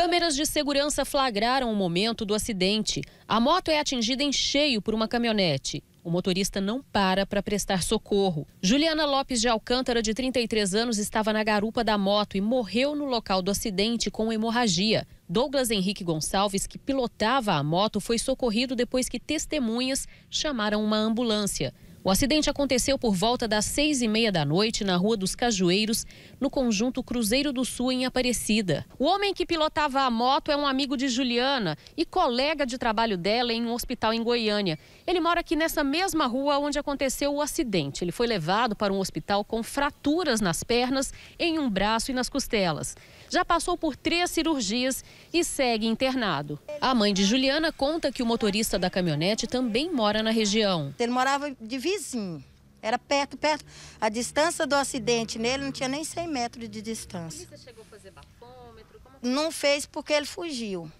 Câmeras de segurança flagraram o momento do acidente. A moto é atingida em cheio por uma caminhonete. O motorista não para para prestar socorro. Juliana Lopes de Alcântara, de 33 anos, estava na garupa da moto e morreu no local do acidente com hemorragia. Douglas Henrique Gonçalves, que pilotava a moto, foi socorrido depois que testemunhas chamaram uma ambulância. O acidente aconteceu por volta das seis e meia da noite na Rua dos Cajueiros, no conjunto Cruzeiro do Sul, em Aparecida. O homem que pilotava a moto é um amigo de Juliana e colega de trabalho dela em um hospital em Goiânia. Ele mora aqui nessa mesma rua onde aconteceu o acidente. Ele foi levado para um hospital com fraturas nas pernas, em um braço e nas costelas. Já passou por três cirurgias e segue internado. A mãe de Juliana conta que o motorista da caminhonete também mora na região. Ele morava de vizinho. Era perto, perto. A distância do acidente nele não tinha nem 100 metros de distância. Você chegou a fazer bafômetro? Como... Não fez porque ele fugiu.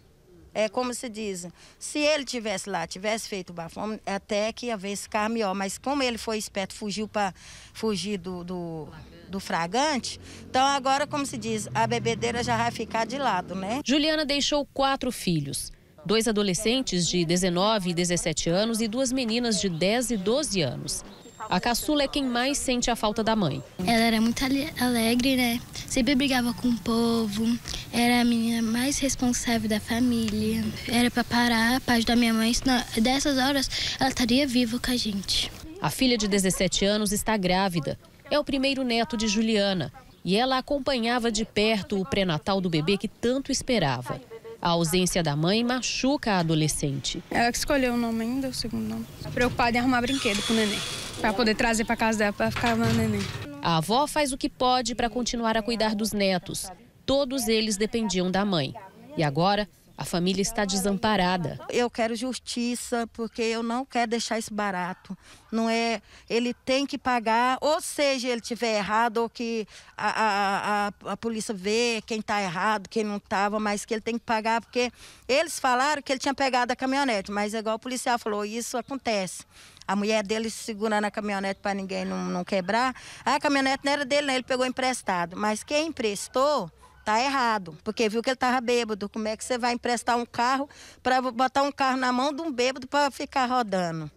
É como se diz, se ele tivesse lá, tivesse feito o bafômetro, até que ia ver esse carro melhor. Mas como ele foi esperto, fugiu para fugir do, do, do fragante, então agora, como se diz, a bebedeira já vai ficar de lado, né? Juliana deixou quatro filhos dois adolescentes de 19 e 17 anos e duas meninas de 10 e 12 anos. A caçula é quem mais sente a falta da mãe. Ela era muito alegre, né? Sempre brigava com o povo, era a menina mais responsável da família. Era para parar, para ajudar minha mãe, senão dessas horas ela estaria viva com a gente. A filha de 17 anos está grávida. É o primeiro neto de Juliana. E ela acompanhava de perto o pré-natal do bebê que tanto esperava. A ausência da mãe machuca a adolescente. Ela que escolheu o nome ainda, o segundo nome. preocupada em arrumar brinquedo o neném, para poder trazer para casa dela para ficar o neném. A avó faz o que pode para continuar a cuidar dos netos. Todos eles dependiam da mãe. E agora a família está desamparada. Eu quero justiça, porque eu não quero deixar isso barato. Não é, ele tem que pagar, ou seja, ele tiver errado, ou que a, a, a, a polícia vê quem está errado, quem não estava, mas que ele tem que pagar, porque eles falaram que ele tinha pegado a caminhonete, mas igual o policial falou, isso acontece. A mulher dele segurando a caminhonete para ninguém não, não quebrar. A caminhonete não era dele, não, né? ele pegou emprestado. Mas quem emprestou Tá errado, porque viu que ele estava bêbado. Como é que você vai emprestar um carro para botar um carro na mão de um bêbado para ficar rodando?